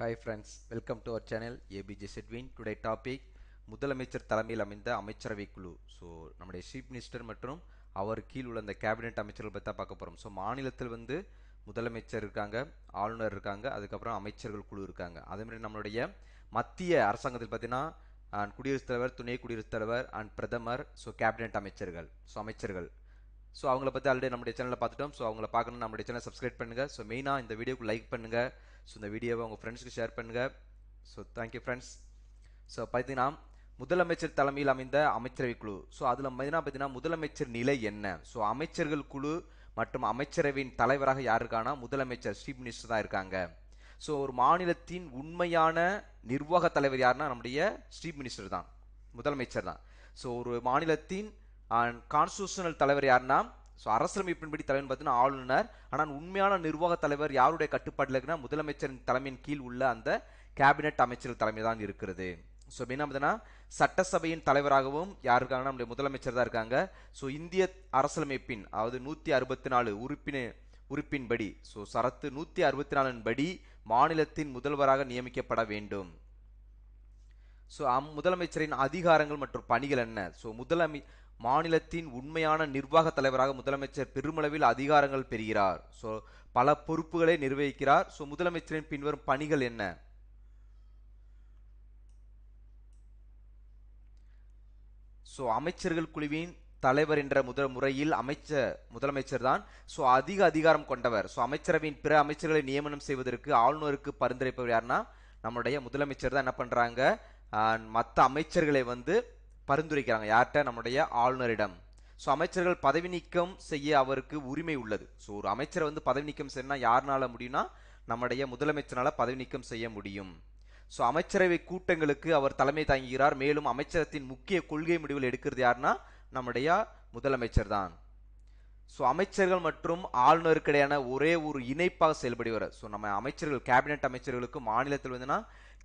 hi friends welcome to our channel ABJ செட்வின் today topic முதலமைச்சர் தலைமையில் அமைந்த அமைச்சரவை குழு ஸோ நம்முடைய சீஃப் மினிஸ்டர் மற்றும் அவர் கீழ் உள்ள அந்த கேபினெட் அமைச்சர்கள் பற்றி தான் பார்க்க போகிறோம் ஸோ மாநிலத்தில் வந்து முதலமைச்சர் இருக்காங்க ஆளுநர் இருக்காங்க அதுக்கப்புறம் அமைச்சர்கள் குழு இருக்காங்க அதேமாதிரி நம்மளுடைய மத்திய அரசாங்கத்தில் பார்த்தீங்கன்னா குடியரசுத் தலைவர் துணை குடியரசுத் தலைவர் அண்ட் பிரதமர் ஸோ கேபினெட் அமைச்சர்கள் ஸோ அமைச்சர்கள் ஸோ அவங்கள பற்றி ஆல்ரெடி நம்முடைய சேனலில் பார்த்துட்டோம் ஸோ அவங்கள பார்க்கணும் நம்மளுடைய சேனல் சப்ஸ்கிரைப் பண்ணுங்கள் ஸோ மெயினாக இந்த வீடியோக்கு லைக் பண்ணுங்கள் ஸோ இந்த வீடியோவை உங்கள் ஃப்ரெண்ட்ஸ்க்கு ஷேர் பண்ணுங்கள் ஸோ தேங்க்யூ ஃப்ரெண்ட்ஸ் ஸோ பார்த்தீங்கன்னா முதலமைச்சர் தலைமையில் அமைந்த அமைச்சரவை குழு ஸோ அதில் பார்த்தீங்கன்னா பார்த்தீங்கன்னா முதலமைச்சர் நிலை என்ன ஸோ அமைச்சர்கள் குழு மற்றும் அமைச்சரவையின் தலைவராக யார் இருக்கானா முதலமைச்சர் சீஃப் மினிஸ்டர் தான் இருக்காங்க ஸோ ஒரு மாநிலத்தின் உண்மையான நிர்வாக தலைவர் யாருன்னா நம்முடைய சீஃப் மினிஸ்டர் தான் முதலமைச்சர் தான் ஸோ ஒரு மாநிலத்தின் கான்ஸ்டியூஷனல் தலைவர் யாருன்னா ஸோ அரசமைப்பின்படி தலைவன் பார்த்தீங்கன்னா ஆளுநர் ஆனால் உண்மையான நிர்வாக தலைவர் யாருடைய கட்டுப்பாட்டில் இருக்குன்னா முதலமைச்சரின் தலைமையின் கீழ் உள்ள அந்த கேபினெட் அமைச்சர் தலைமை தான் இருக்கிறது ஸோ மீனா பார்த்தீங்கன்னா சட்டசபையின் தலைவராகவும் யார் இருக்காங்கன்னா நம்முடைய முதலமைச்சர் தான் இருக்காங்க ஸோ இந்திய அரசியலமைப்பின் அதாவது நூற்றி அறுபத்தி நாலு உறுப்பின உறுப்பின்படி ஸோ சரத்து நூற்றி அறுபத்தி நாலின் படி மாநிலத்தின் முதல்வராக நியமிக்கப்பட வேண்டும் ஸோ அம் முதலமைச்சரின் அதிகாரங்கள் மற்றும் பணிகள் என்ன ஸோ முதலமை மாநிலத்தின் உண்மையான நிர்வாக தலைவராக முதலமைச்சர் பெருமளவில் அதிகாரங்கள் பெறுகிறார் ஸோ பல பொறுப்புகளை நிர்வகிக்கிறார் ஸோ முதலமைச்சரின் பின்வரும் பணிகள் என்ன ஸோ அமைச்சர்கள் குழுவின் தலைவர் என்ற முதல் முறையில் அமைச்சர் முதலமைச்சர் தான் ஸோ அதிக அதிகாரம் கொண்டவர் ஸோ அமைச்சரவையின் பிற அமைச்சர்களை நியமனம் செய்வதற்கு ஆளுநருக்கு பரிந்துரைப்பவர் யாருன்னா நம்முடைய முதலமைச்சர் தான் என்ன பண்ணுறாங்க மற்ற அமைச்சர்களை வந்து பரிந்துரைக்கிறாங்க யார்கிட்ட நம்முடைய ஆளுநரிடம் ஸோ அமைச்சர்கள் பதவி நீக்கம் செய்ய அவருக்கு உரிமை உள்ளது ஸோ ஒரு அமைச்சரை வந்து பதவி நீக்கம் செய்யணும் யாருனால முடியும்னா நம்முடைய முதலமைச்சரால் பதவி நீக்கம் செய்ய முடியும் ஸோ அமைச்சரவை கூட்டங்களுக்கு அவர் தலைமை தாங்குகிறார் மேலும் அமைச்சரத்தின் முக்கிய கொள்கை முடிவில் எடுக்கிறது யாருன்னா நம்முடைய முதலமைச்சர் தான் ஸோ அமைச்சர்கள் மற்றும் ஆளுநருக்கிடையான ஒரே ஒரு இணைப்பாக செயல்படுகிறார் ஸோ நம்ம அமைச்சர்கள் கேபினெட் அமைச்சர்களுக்கும் மாநிலத்தில் வந்துன்னா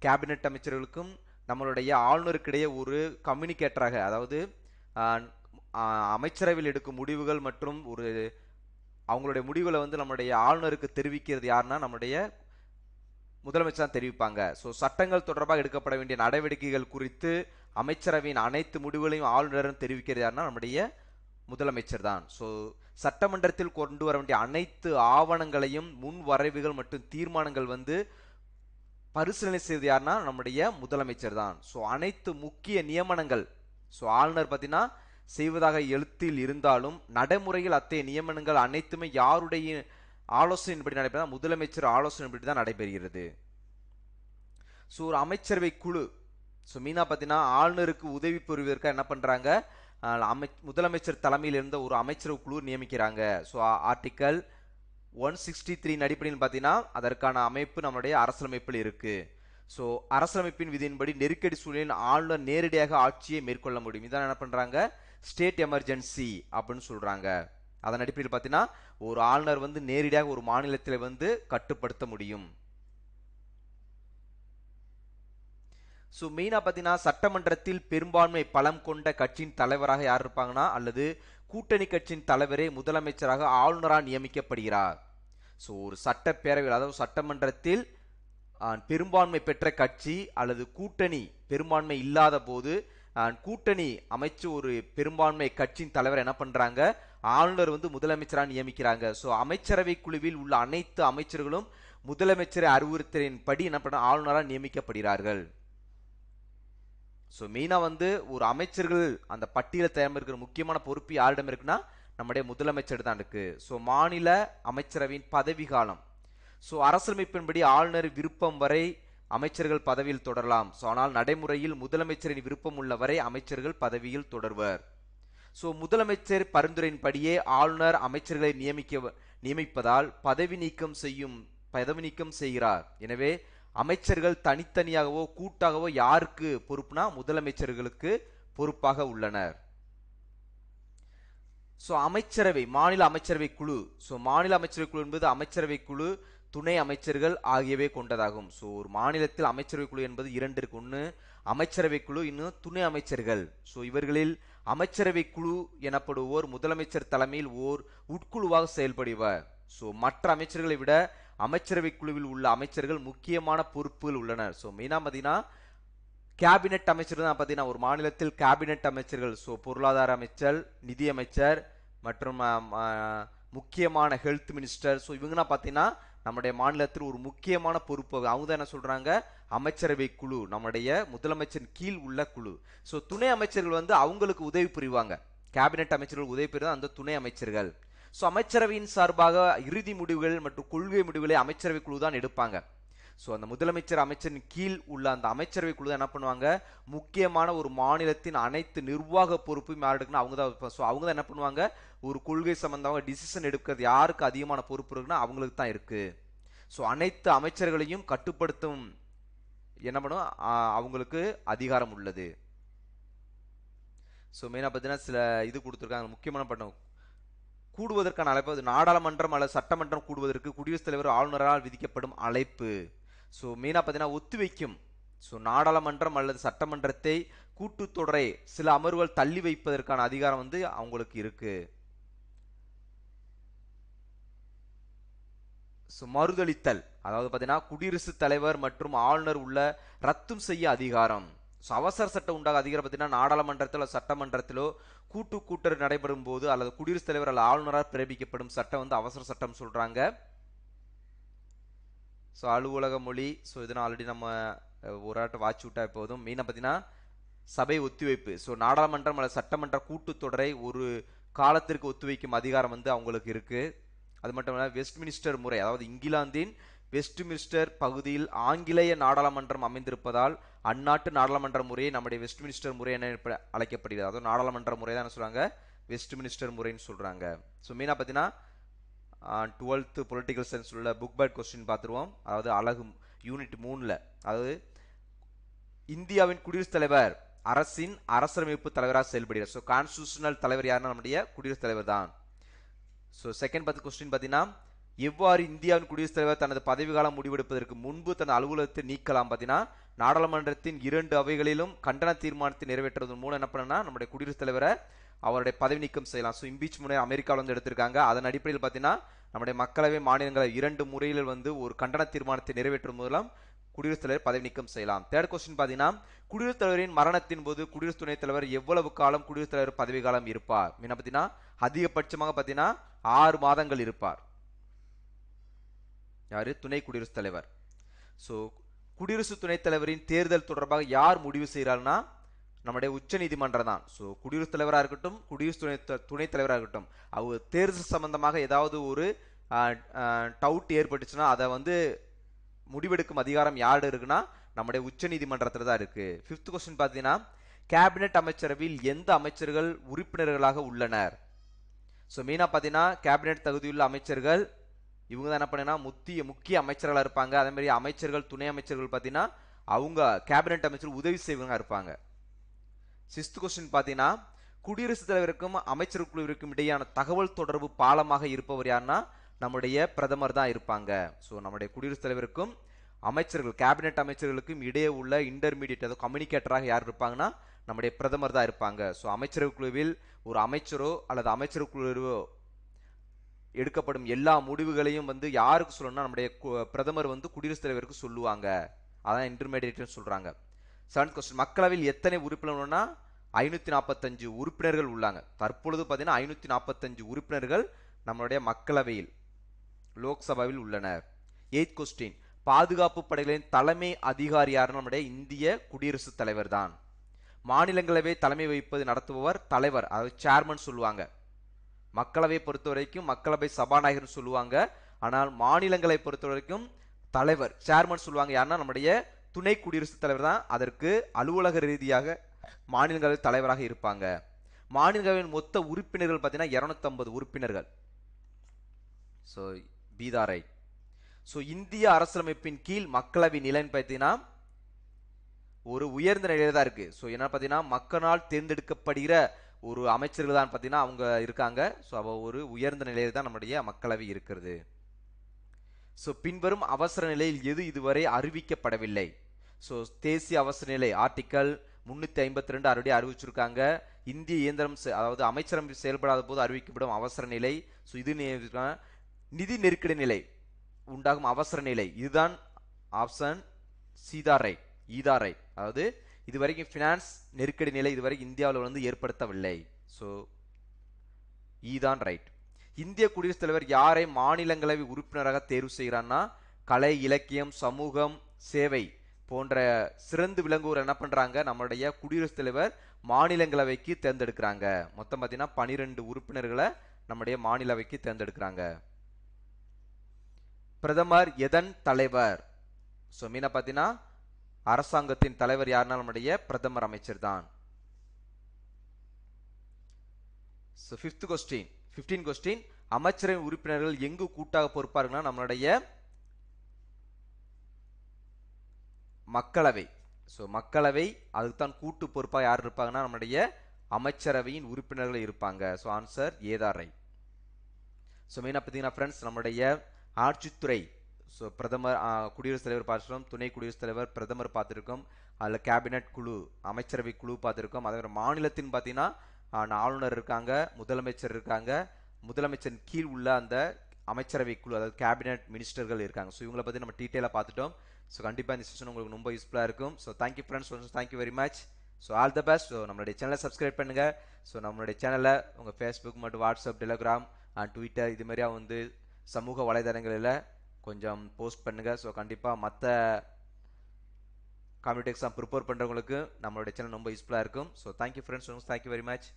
கேபினெட் அமைச்சர்களுக்கும் நம்மளுடைய ஆளுநருக்கிடையே ஒரு கம்யூனிகேட்டராக அதாவது அமைச்சரவையில் எடுக்கும் முடிவுகள் மற்றும் ஒரு அவங்களுடைய முடிவுகளை வந்து நம்முடைய ஆளுநருக்கு தெரிவிக்கிறது யாருன்னா நம்முடைய முதலமைச்சர் தான் தெரிவிப்பாங்க ஸோ சட்டங்கள் தொடர்பாக எடுக்கப்பட வேண்டிய நடவடிக்கைகள் குறித்து அமைச்சரவையின் அனைத்து முடிவுகளையும் ஆளுநரும் தெரிவிக்கிறது யாருன்னா நம்முடைய முதலமைச்சர் தான் ஸோ சட்டமன்றத்தில் கொண்டு வர வேண்டிய அனைத்து ஆவணங்களையும் முன் வரைவுகள் மற்றும் தீர்மானங்கள் வந்து பரிசீலனை செய்வது யாருன்னா நம்முடைய முதலமைச்சர் தான் ஸோ அனைத்து முக்கிய நியமனங்கள் ஸோ ஆளுநர் பார்த்தீங்கன்னா செய்வதாக எழுத்தில் இருந்தாலும் நடைமுறையில் அத்தகைய நியமனங்கள் அனைத்துமே யாருடைய ஆலோசனையின்படி நடைபெற முதலமைச்சர் ஆலோசனையின்படி தான் நடைபெறுகிறது ஸோ ஒரு அமைச்சரவை குழு ஸோ மீனா பார்த்தீங்கன்னா ஆளுநருக்கு உதவி புரிவதற்காக என்ன பண்ணுறாங்க அமை முதலமைச்சர் தலைமையில் இருந்த ஒரு அமைச்சரவை குழு நியமிக்கிறாங்க so article one sixty three அடிப்படையில் பார்த்தீங்கன்னா அதற்கான அமைப்பு நம்மளுடைய அரசியலமைப்பில் இருக்கு ஸோ அரசியலமைப்பின் விதியின்படி நெருக்கடி சூழலில் ஆளுநர் நேரடியாக ஆட்சியை மேற்கொள்ள முடியும் இதான் என்ன பண்ணுறாங்க ஸ்டேட் எமர்ஜென்சி அப்படின்னு சொல்கிறாங்க அதன் அடிப்படையில் பார்த்தீங்கன்னா ஒரு ஆளுநர் வந்து நேரடியாக ஒரு மாநிலத்தில் வந்து கட்டுப்படுத்த முடியும் ஸோ மெயினாக பார்த்தீங்கன்னா சட்டமன்றத்தில் பெரும்பான்மை பலம் கொண்ட கட்சியின் தலைவராக யார் இருப்பாங்கன்னா அல்லது கூட்டணி கட்சியின் தலைவரே முதலமைச்சராக ஆளுநராக நியமிக்கப்படுகிறார் ஸோ ஒரு சட்டப்பேரவையில் அதாவது சட்டமன்றத்தில் பெரும்பான்மை பெற்ற கட்சி அல்லது கூட்டணி பெரும்பான்மை இல்லாத போது கூட்டணி அமைச்சு ஒரு பெரும்பான்மை கட்சியின் தலைவர் என்ன பண்ணுறாங்க ஆளுநர் வந்து முதலமைச்சராக நியமிக்கிறாங்க ஸோ அமைச்சரவை குழுவில் உள்ள அனைத்து அமைச்சர்களும் முதலமைச்சரை அறிவுறுத்தலின்படி என்ன பண்ண ஆளுநராக நியமிக்கப்படுகிறார்கள் ஸோ மெயினாக வந்து ஒரு அமைச்சர்கள் அந்த பட்டியலை தயாரிக்கிற முக்கியமான பொறுப்பு யாரிடம் இருக்குன்னா நம்முடைய முதலமைச்சர் தான் இருக்கு ஸோ மாநில அமைச்சரவையின் பதவி காலம் ஸோ அரசமைப்பின்படி ஆளுநர் விருப்பம் வரை அமைச்சர்கள் பதவியில் தொடரலாம் ஸோ ஆனால் நடைமுறையில் முதலமைச்சரின் விருப்பம் உள்ள வரை அமைச்சர்கள் பதவியில் தொடர்வர் ஸோ முதலமைச்சர் பரிந்துரையின்படியே ஆளுநர் அமைச்சர்களை நியமிக்க நியமிப்பதால் பதவி நீக்கம் செய்யும் பதவி நீக்கம் செய்கிறார் எனவே அமைச்சர்கள் தனித்தனியாகவோ கூட்டாகவோ யாருக்கு பொறுப்புனா முதலமைச்சர்களுக்கு பொறுப்பாக உள்ளனர் ஸோ அமைச்சரவை மாநில அமைச்சரவை குழு ஸோ மாநில அமைச்சரவை குழு என்பது அமைச்சரவை குழு துணை அமைச்சர்கள் ஆகியவை கொண்டதாகும் ஸோ ஒரு மாநிலத்தில் அமைச்சரவை குழு என்பது இரண்டு இருக்கு ஒன்று அமைச்சரவை குழு இன்னும் துணை அமைச்சர்கள் ஸோ இவர்களில் அமைச்சரவை குழு எனப்படுவோர் முதலமைச்சர் தலைமையில் ஓர் உட்குழுவாக செயல்படுவர் ஸோ மற்ற அமைச்சர்களை விட அமைச்சரவை குழுவில் உள்ள அமைச்சர்கள் முக்கியமான பொறுப்புகள் உள்ளனர் ஸோ மெயினாக பார்த்தீங்கன்னா கேபினெட் அமைச்சர் தான் பார்த்தீங்கன்னா ஒரு மாநிலத்தில் கேபினெட் அமைச்சர்கள் ஸோ பொருளாதார அமைச்சர் நிதி அமைச்சர் மற்றும் முக்கியமான ஹெல்த் மினிஸ்டர் ஸோ இவங்கன்னா பார்த்தீங்கன்னா நம்முடைய மாநிலத்தில் ஒரு முக்கியமான பொறுப்பு அவங்க தான் என்ன சொல்கிறாங்க அமைச்சரவை குழு நம்முடைய முதலமைச்சர் கீழ் உள்ள குழு ஸோ துணை அமைச்சர்கள் வந்து அவங்களுக்கு உதவி புரிவாங்க கேபினெட் அமைச்சர்கள் உதவி பெறுவது அந்த துணை அமைச்சர்கள் ஸோ அமைச்சரவையின் சார்பாக இறுதி முடிவுகள் மற்றும் கொள்கை முடிவுகளை அமைச்சரவை குழு தான் எடுப்பாங்க ஸோ அந்த முதலமைச்சர் அமைச்சரின் கீழ் உள்ள அந்த அமைச்சரவை குழு தான் என்ன பண்ணுவாங்க முக்கியமான ஒரு மாநிலத்தின் அனைத்து நிர்வாக பொறுப்பும் யார் எடுக்கணும் அவங்க தான் ஸோ அவங்க தான் என்ன பண்ணுவாங்க ஒரு கொள்கை சம்பந்தமாக டிசிஷன் எடுக்கிறது யாருக்கு அதிகமான பொறுப்பு இருக்குன்னா அவங்களுக்கு தான் இருக்குது ஸோ அனைத்து அமைச்சர்களையும் கட்டுப்படுத்தும் என்ன பண்ணும் அவங்களுக்கு அதிகாரம் உள்ளது ஸோ மெயினாக பார்த்தீங்கன்னா சில இது கொடுத்துருக்காங்க முக்கியமான பண்ண கூடுவதற்கான அழைப்பு அது நாடாளுமன்றம் அல்லது சட்டமன்றம் கூடுவதற்கு குடியரசுத் தலைவர் ஆளுநரால் விதிக்கப்படும் அழைப்பு ஸோ மெயினாக பார்த்தீங்கன்னா ஒத்திவைக்கும் ஸோ நாடாளுமன்றம் அல்லது சட்டமன்றத்தை கூட்டுத்தொடரை சில அமர்வுகள் தள்ளி வைப்பதற்கான அதிகாரம் வந்து அவங்களுக்கு இருக்கு ஸோ மறுதளித்தல் அதாவது பார்த்தீங்கன்னா குடியரசுத் தலைவர் மற்றும் ஆளுநர் உள்ள ரத்தும் செய்ய அதிகாரம் ஸோ அவசர சட்டம் உண்டாக அதிகாரம் பார்த்தீங்கன்னா நாடாளுமன்றத்திலோ சட்டமன்றத்திலோ கூட்டு கூட்டர் நடைபெறும் போது அல்லது குடியரசுத் தலைவர் அல்லது ஆளுநராக பிறப்பிக்கப்படும் சட்டம் வந்து அவசர சட்டம் சொல்கிறாங்க ஸோ அலுவலக மொழி ஸோ இதனால் ஆல்ரெடி நம்ம ஒரு ஆட்டை வாட்சி விட்டா போதும் மெயினாக பார்த்தீங்கன்னா சபை ஒத்திவைப்பு ஸோ நாடாளுமன்றம் அல்லது சட்டமன்ற கூட்டுத்தொடரை ஒரு காலத்திற்கு ஒத்துவைக்கும் அதிகாரம் வந்து அவங்களுக்கு இருக்குது அது மட்டும் இல்லாமல் வெஸ்ட்மினிஸ்டர் முறை அதாவது இங்கிலாந்தின் வெஸ்ட்மினிஸ்டர் பகுதியில் ஆங்கிலேய நாடாளுமன்றம் அமைந்திருப்பதால் அந்நாட்டு நாடாளுமன்ற முறையை நம்முடைய வெஸ்ட்மினிஸ்டர் முறை என அழைக்கப்படுகிறது அதுவும் நாடாளுமன்ற முறை தான் என்ன சொல்கிறாங்க வெஸ்ட்மினிஸ்டர் முறைன்னு சொல்கிறாங்க ஸோ மீனா பார்த்தீங்கன்னா டுவெல்த்து பொலிட்டிக்கல் சயின்ஸ் உள்ள புக் பேட் கொஸ்டின் பார்த்துருவோம் அதாவது அழகு யூனிட் மூணில் அதாவது இந்தியாவின் குடியரசுத் தலைவர் அரசின் அரசமைப்பு தலைவராக செயல்படுகிறார் ஸோ கான்ஸ்டியூஷனல் தலைவர் யாருன்னா நம்முடைய குடியரசுத் தலைவர் தான் ஸோ செகண்ட் பத்து கொஸ்டின் பார்த்தீங்கன்னா எவ்வாறு இந்தியாவின் குடியரசுத் தலைவர் தனது பதவிகாலம் முடிவெடுப்பதற்கு முன்பு தன் அலுவலகத்தை நீக்கலாம் பார்த்தீங்கன்னா நாடாளுமன்றத்தின் இரண்டு அவைகளிலும் கண்டன தீர்மானத்தை நிறைவேற்றுவதன் மூலம் என்ன பண்ணனா நம்முடைய குடியரசுத் தலைவரை அவருடைய பதவி நீக்கம் செய்யலாம் ஸோ முறை அமெரிக்காவில் வந்து எடுத்திருக்காங்க அதன் அடிப்படையில் பார்த்தீங்கன்னா நம்முடைய மக்களவை மாநிலங்களை இரண்டு முறையில் வந்து ஒரு கண்டன தீர்மானத்தை நிறைவேற்றும் மூலம் குடியரசுத் தலைவர் பதவி நீக்கம் செய்யலாம் தேர்ட் கொஸ்டின் பார்த்தீங்கன்னா குடியரசுத் தலைவரின் மரணத்தின் போது குடியரசு துணைத் தலைவர் எவ்வளவு காலம் குடியரசுத் தலைவர் பதவி காலம் இருப்பார் என்ன பார்த்தீங்கன்னா அதிகபட்சமாக பார்த்தீங்கன்னா ஆறு மாதங்கள் இருப்பார் யார் துணை குடியரசுத் தலைவர் ஸோ குடியரசு துணைத் தலைவரின் தேர்தல் தொடர்பாக யார் முடிவு செய்கிறாருன்னா நம்முடைய உச்ச நீதிமன்றம் தான் ஸோ குடியரசுத் தலைவராக இருக்கட்டும் குடியரசு துணை துணைத் தலைவராக இருக்கட்டும் அவங்க தேர்தல் சம்பந்தமாக ஏதாவது ஒரு டவுட் ஏற்பட்டுச்சுன்னா அதை வந்து முடிவெடுக்கும் அதிகாரம் யாரு இருக்குன்னா நம்முடைய உச்ச நீதிமன்றத்தில் தான் இருக்கு ஃபிஃப்த் கொஸ்டின் பார்த்தீங்கன்னா கேபினெட் அமைச்சரவையில் எந்த அமைச்சர்கள் உறுப்பினர்களாக உள்ளனர் ஸோ மெயினாக பார்த்தீங்கன்னா கேபினெட் தகுதியுள்ள அமைச்சர்கள் இவங்க தான் என்ன பண்ணா முத்திய முக்கிய அமைச்சர்களாக இருப்பாங்க அதே மாதிரி அமைச்சர்கள் துணை அமைச்சர்கள் பார்த்தீங்கன்னா அவங்க கேபினெட் அமைச்சர் உதவி செய்வங்க இருப்பாங்க சிக்ஸ்த் கொஸ்டின் பார்த்தீங்கன்னா குடியரசுத் தலைவருக்கும் அமைச்சர் குழுவிற்கும் இடையான தகவல் தொடர்பு பாலமாக இருப்பவர் யாருன்னா நம்முடைய பிரதமர் தான் இருப்பாங்க ஸோ நம்முடைய குடியரசுத் தலைவருக்கும் அமைச்சர்கள் கேபினெட் அமைச்சர்களுக்கும் இடையே உள்ள இன்டர்மீடியட் அதாவது கம்யூனிகேட்டராக யார் இருப்பாங்கன்னா நம்முடைய பிரதமர் தான் இருப்பாங்க ஸோ அமைச்சரவை குழுவில் ஒரு அமைச்சரோ அல்லது அமைச்சர் குழுவோ எடுக்கப்படும் எல்லா முடிவுகளையும் வந்து யாருக்கு சொல்லணும்னா நம்முடைய பிரதமர் வந்து குடியரசுத் தலைவருக்கு சொல்லுவாங்க அதான் இன்டர்மீடியட்னு சொல்றாங்க செவன்த் கொஸ்டின் மக்களவையில் எத்தனை உறுப்பினர்னா ஐநூத்தி நாற்பத்தஞ்சு உறுப்பினர்கள் உள்ளாங்க தற்பொழுது பார்த்தீங்கன்னா ஐநூத்தி நாற்பத்தஞ்சு உறுப்பினர்கள் நம்மளுடைய மக்களவையில் லோக்சபாவில் உள்ளனர் எய்த் கொஸ்டின் பாதுகாப்பு படைகளின் தலைமை அதிகாரி நம்முடைய இந்திய குடியரசுத் தலைவர் தான் மாநிலங்களவை தலைமை வைப்பது நடத்துபவர் தலைவர் அதாவது சேர்மன் சொல்லுவாங்க மக்களவை பொறுத்த வரைக்கும் மக்களவை சபாநாயகர்னு சொல்லுவாங்க ஆனால் மாநிலங்களை பொறுத்த வரைக்கும் தலைவர் சேர்மன் சொல்லுவாங்க யாருன்னா நம்முடைய துணை குடியரசுத் தலைவர் தான் அதற்கு அலுவலக ரீதியாக மாநிலங்களவை தலைவராக இருப்பாங்க மாநிலங்களவையின் மொத்த உறுப்பினர்கள் பார்த்தீங்கன்னா இரநூத்தம்பது உறுப்பினர்கள் ஸோ பீதாரை ஸோ இந்திய அரசியலமைப்பின் கீழ் மக்களவை நிலைன்னு பார்த்தீங்கன்னா ஒரு உயர்ந்த நிலையில தான் இருக்கு ஸோ என்ன பார்த்தீங்கன்னா மக்களால் தேர்ந்தெடுக்கப்படுகிற ஒரு அமைச்சர்கள் தான் பார்த்தீங்கன்னா அவங்க இருக்காங்க ஸோ அவள் ஒரு உயர்ந்த நிலையில் தான் நம்முடைய மக்களவை இருக்கிறது ஸோ பின்வரும் அவசர நிலையில் எது இதுவரை அறிவிக்கப்படவில்லை ஸோ தேசிய அவசர நிலை ஆர்டிக்கல் முன்னூத்தி ஐம்பத்தி ரெண்டு அறுபடி அறிவிச்சிருக்காங்க இந்திய இயந்திரம் அதாவது அமைச்சரம் செயல்படாத போது அறிவிக்கப்படும் அவசர நிலை ஸோ இது நிதி நெருக்கடி நிலை உண்டாகும் அவசர நிலை இதுதான் ஆப்ஷன் சீதாரை ஈதாரை அதாவது இது வரைக்கும் ஃபினான்ஸ் நெருக்கடி நிலை இதுவரை இந்தியாவில் வந்து ஏற்படுத்தவில்லை ஸோ இதான் ரைட் இந்திய குடியரசுத் தலைவர் யாரை மாநிலங்களவை உறுப்பினராக தேர்வு செய்கிறான்னா கலை இலக்கியம் சமூகம் சேவை போன்ற சிறந்து விளங்குவோர் என்ன பண்ணுறாங்க நம்மளுடைய குடியரசுத் தலைவர் மாநிலங்களவைக்கு தேர்ந்தெடுக்கிறாங்க மொத்தம் பார்த்தீங்கன்னா பனிரெண்டு உறுப்பினர்களை நம்முடைய மாநிலவைக்கு தேர்ந்தெடுக்கிறாங்க பிரதமர் எதன் தலைவர் ஸோ மீனா பார்த்தீங்கன்னா அரசாங்கத்தின் தலைவர் யாருன்னா நம்முடைய பிரதமர் அமைச்சர் தான் so fifth question fifteen question அமைச்சரின் உறுப்பினர்கள் எங்கு கூட்டாக பொறுப்பார்கள்னா நம்மளுடைய மக்களவை ஸோ மக்களவை அதுக்கு தான் கூட்டு பொறுப்பாக யார் இருப்பாங்கன்னா நம்மளுடைய அமைச்சரவையின் உறுப்பினர்கள் இருப்பாங்க ஸோ ஆன்சர் ஏதாரை ஸோ மெயினாக பார்த்தீங்கன்னா ஃப்ரெண்ட்ஸ் நம்முடைய ஆட்சித்துறை ஸோ பிரதமர் குடியரசுத் தலைவர் பார்த்துருக்கோம் துணை குடியரசுத் தலைவர் பிரதமர் பார்த்துருக்கோம் அதில் கேபினட் குழு அமைச்சரவை குழு பார்த்துருக்கோம் அதே மாநிலத்தின் பார்த்தீங்கன்னா ஆளுநர் இருக்காங்க முதலமைச்சர் இருக்காங்க முதலமைச்சர் கீழ் உள்ள அந்த அமைச்சரவை குழு அதாவது கேபினட் மினிஸ்டர்கள் இருக்காங்க ஸோ இவங்களை பற்றி நம்ம டீட்டெயிலாக பார்த்துட்டோம் ஸோ கண்டிப்பாக இந்த செஷன் உங்களுக்கு ரொம்ப யூஸ்ஃபுல்லாக இருக்கும் so thank you friends thank you very much so all the best so நம்மளுடைய சேனலை சப்ஸ்கிரைப் பண்ணுங்கள் ஸோ நம்மளுடைய சேனலை உங்கள் ஃபேஸ்புக் மற்றும் வாட்ஸ்அப் டெலகிராம் அண்ட் ட்விட்டர் மாதிரியாக வந்து சமூக வலைதளங்களில் கொஞ்சம் போஸ்ட் பண்ணுங்கள் ஸோ கண்டிப்பாக மற்ற காம்படி எக்ஸாம் ப்ரிப்பேர் பண்ணுறவங்களுக்கு நம்மளுடைய சேனல் ரொம்ப யூஸ்ஃபுல்லாக இருக்கும் so thank you friends thank you very much